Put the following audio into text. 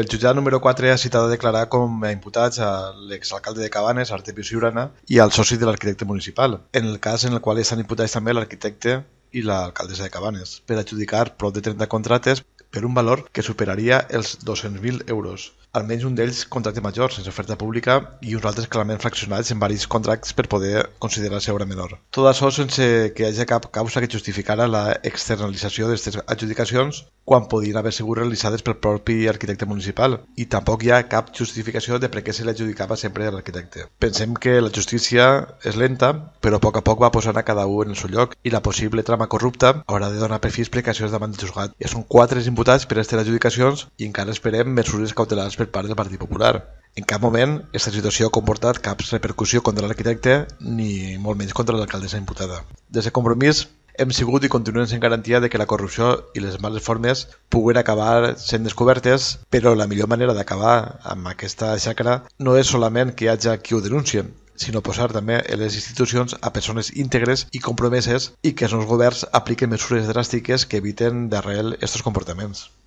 El jutjat número 4 ha citat a declarar com a imputats a l'exalcalde de Cabanes, Artemio Siurana, i al soci de l'arquitecte municipal, en el cas en el qual estan imputats també l'arquitecte i l'alcaldessa de Cabanes, per adjudicar prop de 30 contractes per un valor que superaria els 200.000 euros. Almenys un d'ells contracte major sense oferta pública i uns altres clarament fraccionats en varis contractes per poder considerar-se obra menor. Tot això sense que hi hagi cap causa que justificara la externalització d'aquestes adjudicacions quan podien haver sigut realitzades pel propi arquitecte municipal i tampoc hi ha cap justificació de per què se l'adjudicava sempre a l'arquitecte. Pensem que la justícia és lenta, però a poc a poc va posant a cada un en el seu lloc i la possible trama corrupta haurà de donar per fi explicacions davant del juzgat. Ja són quatre diputats per les adjudicacions i encara esperem mesures cautelars per part del Partit Popular. En cap moment aquesta situació ha comportat cap repercussió contra l'arquitecte ni molt menys contra l'alcaldessa imputada. Des de Compromís hem sigut i continuem sent garantia de que la corrupció i les males formes puguen acabar sent descobertes, però la millor manera d'acabar amb aquesta xacra no és solament que hi hagi qui ho denuncien, sinó posar també les institucions a persones íntegres i compromeses i que els nous governs apliquen mesures dràstiques que eviten d'arrel aquests comportaments.